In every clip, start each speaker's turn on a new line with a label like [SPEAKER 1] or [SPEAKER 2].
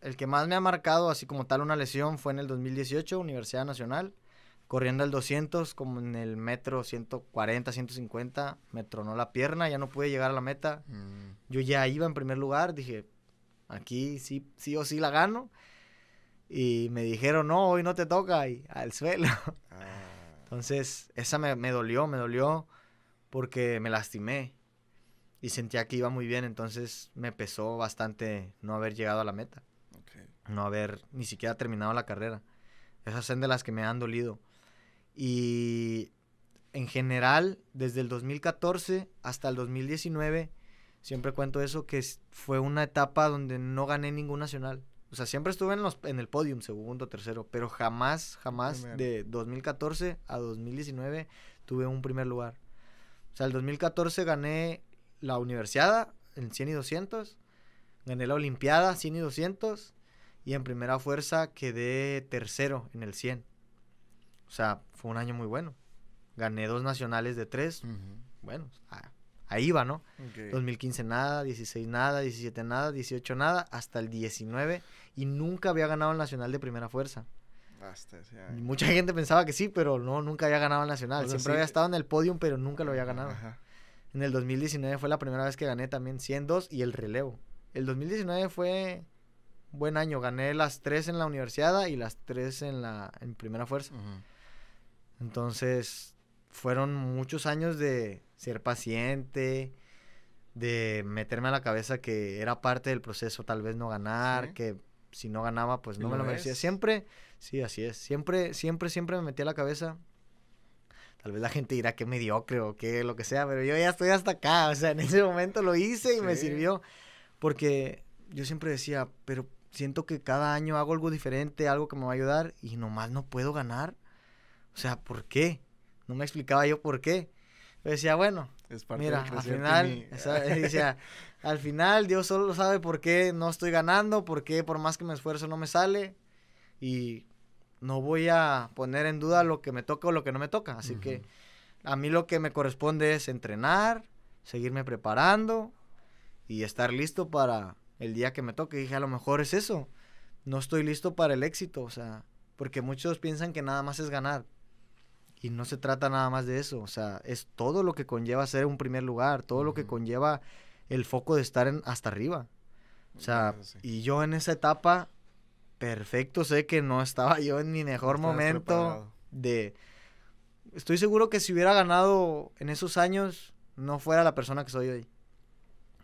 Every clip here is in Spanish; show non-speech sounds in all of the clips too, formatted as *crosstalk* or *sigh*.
[SPEAKER 1] el que más me ha marcado, así como tal, una lesión fue en el 2018, Universidad Nacional, corriendo al 200, como en el metro 140, 150, me tronó la pierna, ya no pude llegar a la meta. Mm. Yo ya iba en primer lugar, dije, aquí sí, sí o sí la gano. Y me dijeron, no, hoy no te toca, y al suelo. *laughs* Ah. Entonces, esa me, me dolió, me dolió porque me lastimé y sentía que iba muy bien, entonces me pesó bastante no haber llegado a la meta, no haber ni siquiera terminado la carrera. Esas son de las que me han dolido. Y en general, desde el 2014 hasta el 2019, siempre cuento eso, que fue una etapa donde no gané ningún nacional. O sea, siempre estuve en, los, en el podium, segundo, tercero, pero jamás, jamás de 2014 a 2019 tuve un primer lugar. O sea, el 2014 gané la universidad en 100 y 200, gané la olimpiada 100 y 200 y en primera fuerza quedé tercero en el 100. O sea, fue un año muy bueno. Gané dos nacionales de tres. Bueno, ahí va, ¿no? 2015 nada, 16 nada, 17 nada, 18 nada, hasta el 19 y nunca había ganado el nacional de primera fuerza. Mucha gente pensaba que sí, pero no, nunca había ganado el nacional. Siempre había estado en el podium, pero nunca lo había ganado. Ajá. En el 2019 fue la primera vez que gané también dos y el relevo. El 2019 fue buen año. Gané las tres en la universidad y las tres en la en primera fuerza. Entonces, fueron muchos años de ser paciente, de meterme a la cabeza que era parte del proceso tal vez no ganar, que si no ganaba pues no me lo merecía. Siempre, sí, así es. Siempre, siempre, siempre me metí a la cabeza Tal vez la gente dirá que mediocre o que lo que sea, pero yo ya estoy hasta acá. O sea, en ese momento lo hice y me sirvió. Porque yo siempre decía, pero siento que cada año hago algo diferente, algo que me va a ayudar y nomás no puedo ganar. O sea, ¿por qué? No me explicaba yo por qué. Yo decía, bueno, es mira, al final, *laughs* al final Dios solo sabe por qué no estoy ganando, por qué por más que me esfuerzo no me sale. Y no voy a poner en duda lo que me toca o lo que no me toca. Así que a mí lo que me corresponde es entrenar, seguirme preparando y estar listo para el día que me toque. Y dije, a lo mejor es eso. No estoy listo para el éxito, o sea, porque muchos piensan que nada más es ganar. Y no se trata nada más de eso, o sea, es todo lo que conlleva ser un primer lugar, todo lo que conlleva el foco de estar en, hasta arriba. O sea, y yo en esa etapa perfecto sé que no estaba yo en mi mejor momento de... Estoy seguro que si hubiera ganado en esos años, no fuera la persona que soy hoy.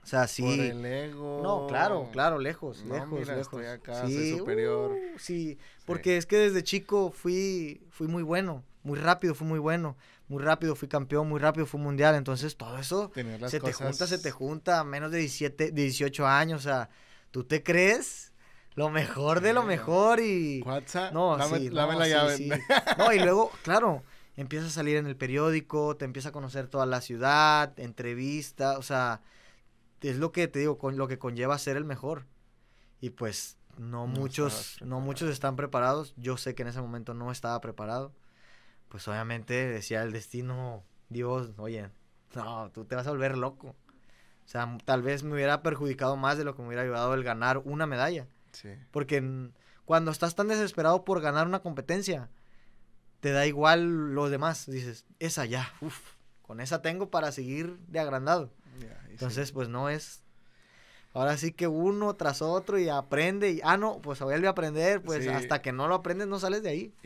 [SPEAKER 1] O sea, sí. Por No, claro, claro, lejos, no, lejos, mira, lejos. Estoy acá, sí, superior. Uh, sí, porque es que desde chico fui, fui muy bueno, muy rápido fui muy bueno, muy rápido fui campeón, muy rápido fui mundial, entonces todo eso se te junta, se te junta menos de 17, 18 años, o sea, tú te crees lo mejor de lo mejor y... WhatsApp, no, sí, la llave. *laughs* No, y luego, claro, empieza a salir en el periódico, te empieza a conocer toda la ciudad, entrevista, o sea, es lo que te digo, con lo que conlleva ser el mejor. Y pues muchos no muchos están preparados. Yo sé que en ese momento no estaba preparado. Pues obviamente decía el destino, Dios, oye, no, tú te vas a volver loco. O sea, tal vez me hubiera perjudicado más de lo que me hubiera ayudado el ganar una medalla. Porque cuando estás tan desesperado por ganar una competencia, te da igual lo demás. Dices, esa ya, uff, con esa tengo para seguir de agrandado. Entonces, pues no es. Ahora sí que uno tras otro y aprende y, ah, no, pues vuelve a aprender, pues hasta que no lo aprendes no sales de ahí.